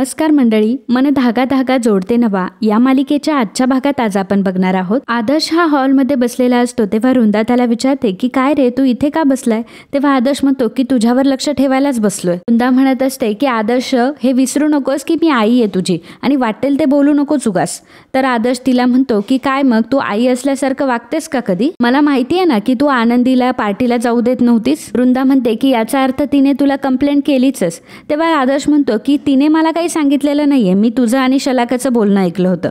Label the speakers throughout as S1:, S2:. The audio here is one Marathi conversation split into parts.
S1: नमस्कार मंडळी मन धागा धागा जोडते नवा या मालिकेच्या आजच्या भागात आज आपण बघणार आहोत आदर्श हा हॉल मध्ये बसलेला असतो तेव्हा वृंदा त्याला विचारते की काय रे तू इथे का बसलाय तेव्हा आदर्श म्हणतो की तुझ्यावर लक्ष ठेवायलाच बसलोय वृंदा म्हणत असते की आदर्श हे विसरू नकोस की मी आई आहे तुझी आणि वाटेल ते बोलू नको चुगास तर आदर्श तिला म्हणतो की काय मग तू आई असल्यासारखं वागतेस का कधी मला माहिती आहे ना की तू आनंदीला पार्टीला जाऊ देत नव्हतीस वृंदा म्हणते की याचा अर्थ तिने तुला कंप्लेंट केलीच तेव्हा आदर्श म्हणतो की तिने मला काही काही सांगितलेलं नाही मी तुझं आणि शलाकाचं बोलणं ऐकलं होतं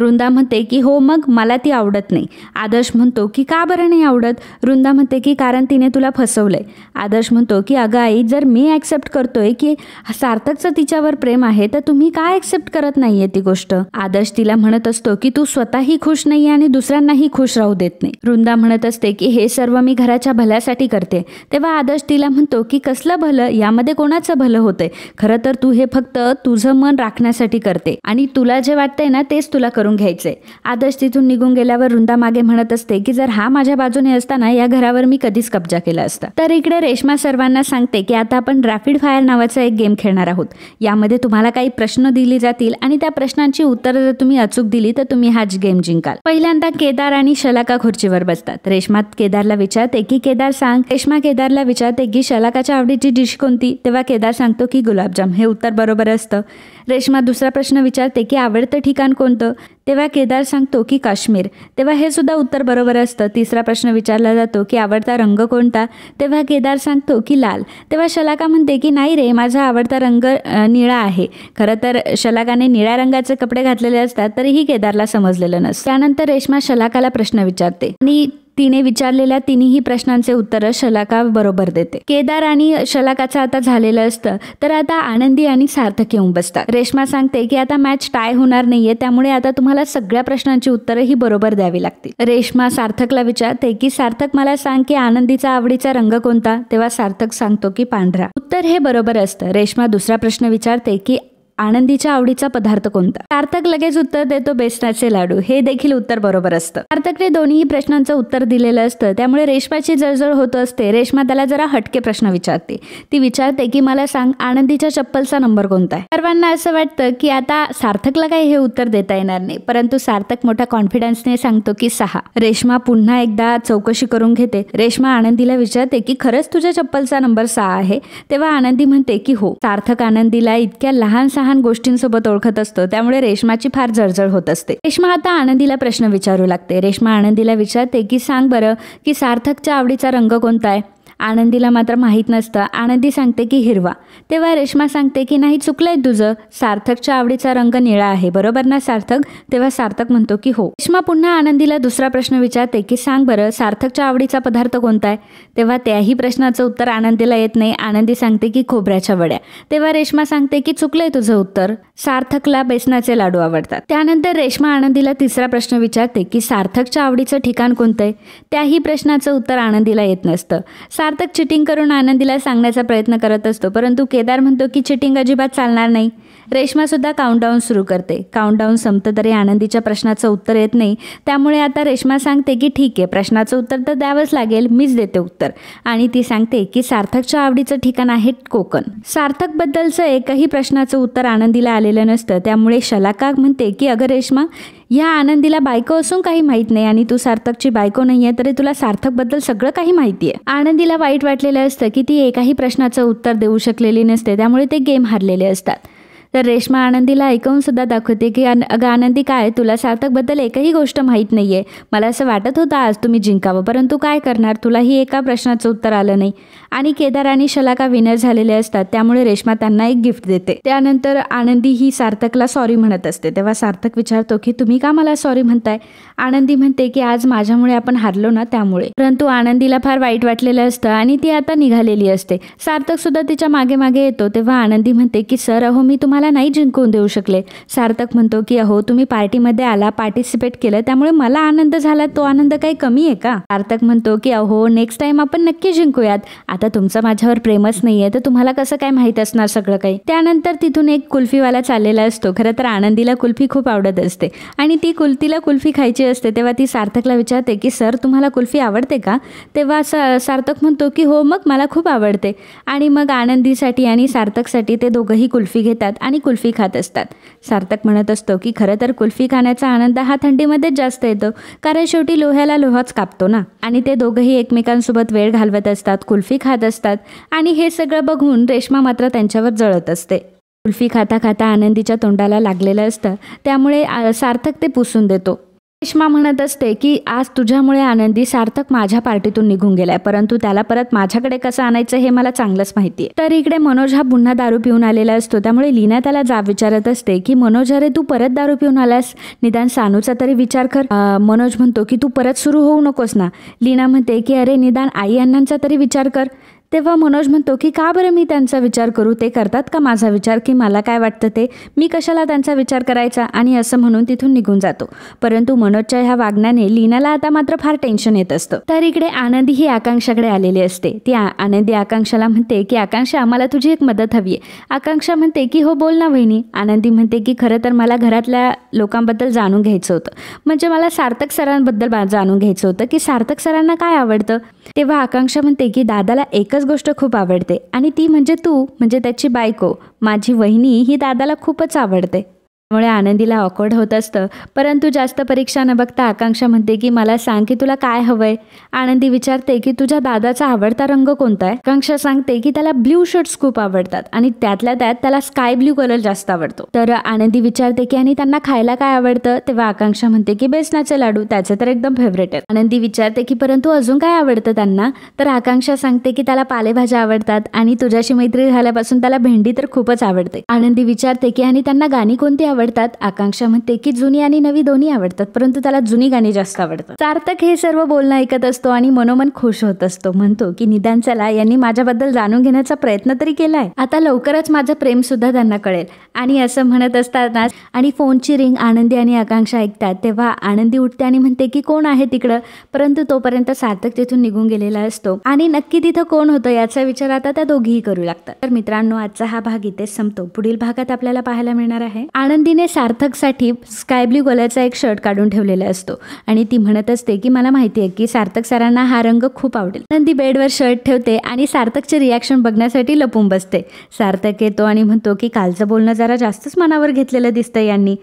S1: रुंदा म्हणते की हो मग मला ती आवडत नाही आदर्श म्हणतो की का बरं नाही आवडत रुंदा म्हणते की कारण तिने तुला फसवलंय आदर्श म्हणतो की अगं आई जर मी ॲक्सेप्ट करतोय की सार्थकचं तिच्यावर प्रेम आहे तर तुम्ही का ॲक्सेप्ट करत नाहीये ती गोष्ट आदर्श तिला म्हणत असतो की तू स्वतःही खुश नाहीये आणि दुसऱ्यांनाही खुश राहू देत नाही रुंदा म्हणत असते की हे सर्व मी घराच्या भल्यासाठी करते तेव्हा आदर्श तिला म्हणतो की कसलं भलं यामध्ये कोणाचं भलं होतंय खरं तर तू हे फक्त तुझं मन राखण्यासाठी करते आणि तुला जे वाटतंय ना तेच तुला करू करून घ्यायचे आदर्श तिथून निघून गेल्यावर रुंदा मागे म्हणत असते की जर हा माझ्या बाजूने असताना या घरावर मी कधीच कब्जा केला असता तर इकडे रेश्मा सर्वांना सांगते की आता आपण रॅपिड फायर नावाचा एक गेम खेळणार आहोत यामध्ये तुम्हाला काही प्रश्न दिले जातील आणि त्या प्रश्नांची उत्तर जर तुम्ही अचूक दिली तर तुम्ही हा गेम जिंकाल पहिल्यांदा केदार आणि शलाका खुर्चीवर बसतात रेश्मा केदारला विचारते की केदार सांग रेश्मा केदारला विचारते की शलाकाच्या आवडीची डिश कोणती तेव्हा केदार सांगतो की गुलाबजाम हे उत्तर बरोबर असतं रेश्मा दुसरा प्रश्न विचारते की आवडतं ठिकाण कोणतं तेव्हा केदार सांगतो की काश्मीर तेव्हा हे सुद्धा उत्तर बरोबर असतं तिसरा प्रश्न विचारला जातो की आवडता रंग कोणता तेव्हा केदार सांगतो की लाल तेव्हा शलाका म्हणते की नाही रे माझा आवडता रंग निळा आहे खरं तर शलाकाने निळ्या रंगाचे कपडे घातलेले असतात तरीही केदारला समजलेलं नसतं त्यानंतर रेश्मा शलाकाला प्रश्न विचारते आणि तिने विचारलेल्या तिन्ही प्रश्नांचे उत्तर शलाका बरोबर देते केदार आणि शलाकाचं आता झालेलं असतं तर आता आनंदी आणि सार्थक येऊन बसतात रेश्मा सांगते की आता मॅच टाय होणार नाहीये त्यामुळे आता तुम्हाला सगळ्या प्रश्नांची उत्तरं ही बरोबर द्यावी लागतील रेश्मा सार्थकला विचारते की सार्थक मला सांग की आनंदीचा आवडीचा रंग कोणता तेव्हा सार्थक सांगतो की पांढरा उत्तर हे बरोबर असतं रेश्मा दुसरा प्रश्न विचारते की आनंदीच्या आवडीचा पदार्थ कोणता सार्थक लगेच उत्तर देतो बेसनाचे लाडू हे देखील उत्तर बरोबर असतं सार्थकने दोन्ही प्रश्नांचं उत्तर दिलेलं असतं त्यामुळे रेशमाची जळजळ होत असते रेशमा त्याला जरा हटके प्रश्न विचारते ती विचारते की मला सांग आनंदीच्या चप्पलचा नंबर कोणता आहे सर्वांना असं वाटतं की आता सार्थकला काही हे उत्तर देता येणार नाही परंतु सार्थक मोठ्या कॉन्फिडन्सने सांगतो की सहा रेशमा पुन्हा एकदा चौकशी करून घेते रेशमा आनंदीला विचारते की खरंच तुझ्या चप्पलचा नंबर सहा आहे तेव्हा आनंदी म्हणते की हो सार्थक आनंदीला इतक्या लहान सहा लहान गोष्टींसोबत ओळखत असतो त्यामुळे रेश्माची फार जळजळ होत असते रेशमा आता आनंदीला प्रश्न विचारू लागते रेशमा आनंदीला विचारते की सांग बरं की सार्थकच्या आवडीचा रंग कोणता आहे आनंदीला मात्र माहीत नसतं आनंदी सांगते की हिरवा तेव्हा रेश्मा सांगते की नाही चुकलंय तुझं सार्थकच्या आवडीचा रंग निळा आहे बरोबर ना सार्थक तेव्हा सार्थक म्हणतो की हो रेश्मा पुन्हा आनंदीला दुसरा प्रश्न विचारते की सांग बरं सार्थकच्या आवडीचा पदार्थ कोणता आहे तेव्हा त्याही प्रश्नाचं उत्तर आनंदीला येत नाही आनंदी सांगते की खोबऱ्याच्या वड्या तेव्हा रेश्मा सांगते की चुकलंय तुझं उत्तर सार्थकला बेसनाचे लाडू आवडतात त्यानंतर रेश्मा आनंदीला तिसरा प्रश्न विचारते की सार्थकच्या आवडीचं ठिकाण कोणतं आहे त्याही प्रश्नाचं उत्तर आनंदीला येत नसतं सार्थक चिटिंग करून आनंदीला सांगण्याचा प्रयत्न करत असतो परंतु केदार म्हणतो की चिटिंग अजिबात चालणार नाही रेश्मासुद्धा काउंटडाऊन सुरू करते काउंटडाऊन संपतं तरी आनंदीच्या प्रश्नाचं उत्तर येत नाही त्यामुळे आता रेश्मा सांगते की ठीक आहे प्रश्नाचं उत्तर तर द्यावंच लागेल मीच देते उत्तर आणि ती सांगते की सार्थकच्या आवडीचं ठिकाण आहे कोकण सार्थकबद्दलचं एकही प्रश्नाचं उत्तर आनंदीला आलेलं नसतं त्यामुळे शलाका म्हणते की अगं रेश्मा ह्या आनंदीला बायको असून काही माहीत नाही आणि तू सार्थकची बायको नाही आहे तरी तुला सार्थकबद्दल सगळं काही माहिती आहे आनंदीला वाईट वाटलेलं असतं की ती एकाही प्रश्नाचं उत्तर देऊ शकलेली नसते त्यामुळे ते गेम हारलेले असतात तर रेश्मा आनंदीला ऐकवून सुद्धा दाखवते की अग अगं आनंदी काय तुला सार्थकबद्दल एकही गोष्ट माहीत नाही आहे मला असं वाटत होतं आज तुम्ही जिंकावं परंतु काय करणार तुलाही एका प्रश्नाचं उत्तर आलं नाही आणि केदार आणि शलाका विनर झालेले असतात त्यामुळे रेश्मा त्यांना एक गिफ्ट देते त्यानंतर आनंदी ही सार्थकला सॉरी म्हणत असते तेव्हा सार्थक विचारतो की तुम्ही का मला सॉरी म्हणताय आनंदी म्हणते की आज माझ्यामुळे आपण हारलो ना त्यामुळे परंतु आनंदीला फार वाईट वाटलेलं असतं आणि ती आता निघालेली असते सार्थक सुद्धा तिच्या मागे मागे येतो तेव्हा आनंदी म्हणते की सर अहो मी तुम्हाला मला नाही जिंकून देऊ शकले सार्थक म्हणतो की अहो तुम्ही पार्टीमध्ये आला पार्टिसिपेट केलं त्यामुळे मला आनंद झाला तो आनंद काही कमी आहे का सार्थक म्हणतो की अहो नेक्स्ट टाइम आपण नक्की जिंकूयात आता तुमचं माझ्यावर प्रेमच नाहीये तर तुम्हाला कसं काय माहीत असणार सगळं काही त्यानंतर तिथून एक कुल्फीवाला चाललेला असतो खरं तर आनंदीला कुल्फी खूप आवडत असते आणि ती कुल्तीला कुल्फी खायची असते तेव्हा ती सार्थकला विचारते की सर तुम्हाला कुल्फी आवडते का तेव्हा सार्थक म्हणतो की हो मग मला खूप आवडते आणि मग आनंदीसाठी आणि सार्थकसाठी ते दोघंही कुल्फी घेतात आणि कुल्फी खात असतात सार्थक म्हणत असतो की खरं तर कुल्फी खाण्याचा आनंद हा थंडीमध्येच जास्त येतो कारण शेवटी लोह्याला लोहाच कापतो ना आणि ते दोघंही एकमेकांसोबत वेळ घालवत असतात कुल्फी खात असतात आणि हे सगळं बघून रेश्मा मात्र त्यांच्यावर जळत असते कुल्फी खाता खाता आनंदीच्या तोंडाला लागलेलं असतं त्यामुळे सार्थक ते पुसून देतो रेश्मा म्हणत असते की आज तुझ्यामुळे आनंदी सार्थक माझ्या पार्टीतून निघून गेलाय परंतु त्याला परत माझ्याकडे कसं आणायचं हे मला चांगलंच माहिती आहे तर इकडे मनोज हा पुन्हा दारू पिऊन आलेला असतो त्यामुळे लीना त्याला जाब विचारत असते की मनोज अरे तू परत दारू पिऊन आलास निदान सानूचा तरी विचार कर मनोज म्हणतो की तू परत सुरू होऊ नकोस ना लीना म्हणते की अरे निदान आई अण्णांचा तरी विचार कर तेव्हा मनोज म्हणतो की का बरं मी त्यांचा विचार करू ते करतात का माझा विचार की मला काय वाटतं ते मी कशाला त्यांचा विचार करायचा आणि असं म्हणून तिथून निघून जातो परंतु मनोजच्या ह्या वागण्याने लीनाला आता मात्र फार टेन्शन येत असतं तर इकडे आनंदी ही आकांक्षाकडे आलेली असते ती आनंदी आकांक्षाला म्हणते की आकांक्षा आम्हाला तुझी एक मदत हवी आहे आकांक्षा म्हणते की हो बोल ना बहिणी आनंदी म्हणते की खरं तर मला घरातल्या लोकांबद्दल जाणून घ्यायचं होतं म्हणजे मला सार्थक सरांबद्दल जाणून घ्यायचं होतं की सार्थक सरांना काय आवडतं तेव्हा आकांक्षा म्हणते की दादाला एकच एकच गोष्ट खूप आवडते आणि ती म्हणजे तू म्हणजे त्याची बायको माझी वहिनी ही दादाला खूपच आवडते त्यामुळे आनंदीला ऑकवर्ड होत असतं परंतु जास्त परीक्षा न बघता आकांक्षा म्हणते की मला सांग की तुला काय हवंय आनंदी विचारते की तुझ्या दादाचा आवडता रंग कोणता आहे आकांक्षा सांगते की त्याला ब्ल्यू शर्ट्स खूप आवडतात आणि त्यातल्या त्यात त्याला स्काय ब्ल्यू कलर जास्त आवडतो तर आनंदी विचारते की आणि त्यांना खायला काय आवडतं तेव्हा आकांक्षा म्हणते की बेसनाचे लाडू त्याचे तर एकदम फेवरेट आहेत आनंदी विचारते की परंतु अजून काय आवडतं त्यांना तर आकांक्षा सांगते की त्याला पालेभाज्या आवडतात आणि तुझ्याशी मैत्री झाल्यापासून त्याला भेंडी तर खूपच आवडते आनंदी विचारते की आणि त्यांना गाणी कोणती आवडतात आकांक्षा म्हणते की जुनी आणि नवी दोन्ही आवडतात परंतु त्याला जुनी गाणी जास्त आवडतात सार्थक हे सर्व बोलणं ऐकत असतो आणि मनोमन खुश होत असतो म्हणतो की निदान चला यांनी माझ्याबद्दल जाणून घेण्याचा प्रयत्न तरी केलाय आता लवकरच माझं प्रेम सुद्धा त्यांना कळेल आणि असं म्हणत असताना आणि फोनची रिंग आनंदी आणि आकांक्षा ऐकतात तेव्हा आनंदी उठते आणि म्हणते की कोण आहे तिकडं परंतु तोपर्यंत सार्थक तिथून निघून गेलेला असतो आणि नक्की तिथं कोण होतं याचा विचार आता त्या दोघीही करू लागतात तर मित्रांनो आजचा हा भाग इथेच संपतो पुढील भागात आपल्याला पाहायला मिळणार आहे आनंदी तिने सार्थकसाठी स्काय ब्ल्यू कलरचा एक शर्ट काढून ठेवलेला असतो आणि ती म्हणत असते की मला माहिती आहे की सार्थक सरांना हा रंग खूप आवडेल पण बेडवर शर्ट ठेवते आणि सार्थकचे रिॲक्शन बघण्यासाठी लपून बसते सार्थक येतो आणि म्हणतो की कालचं बोलणं जरा जास्तच मनावर घेतलेलं दिसतं यांनी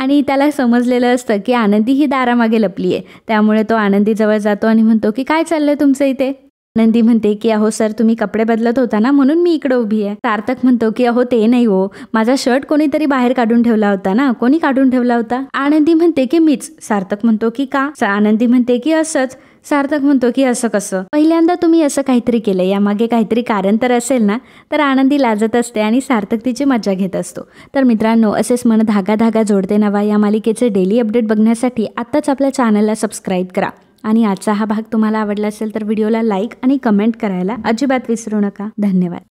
S1: आणि त्याला समजलेलं असतं की आनंदी ही दारामागे लपली आहे त्यामुळे तो आनंदीजवळ जातो आणि म्हणतो की काय चाललं तुमचं इथे नंदी म्हणते की अहो सर तुम्ही कपडे बदलत होता ना म्हणून मी इकडे उभी आहे सार्थक म्हणतो की अहो ते नाही हो माझा शर्ट कोणीतरी बाहेर काढून ठेवला होता ना कोणी काढून ठेवला होता आनंदी म्हणते की मीच सार्थक म्हणतो की का आनंदी म्हणते की असंच सार्थक म्हणतो की असं कसं पहिल्यांदा तुम्ही असं काहीतरी केलं यामागे काहीतरी कारण तर असेल ना तर आनंदी लाजत असते आणि सार्थक तिची मजा घेत असतो तर मित्रांनो असेच मन धागा धागा जोडते नवा या मालिकेचे डेली अपडेट बघण्यासाठी आत्ताच आपल्या चॅनलला सबस्क्राईब करा आणि आजचा हा भाग तुम्हाला आवडला असेल तर व्हिडिओला लाईक आणि कमेंट करायला अजिबात विसरू नका धन्यवाद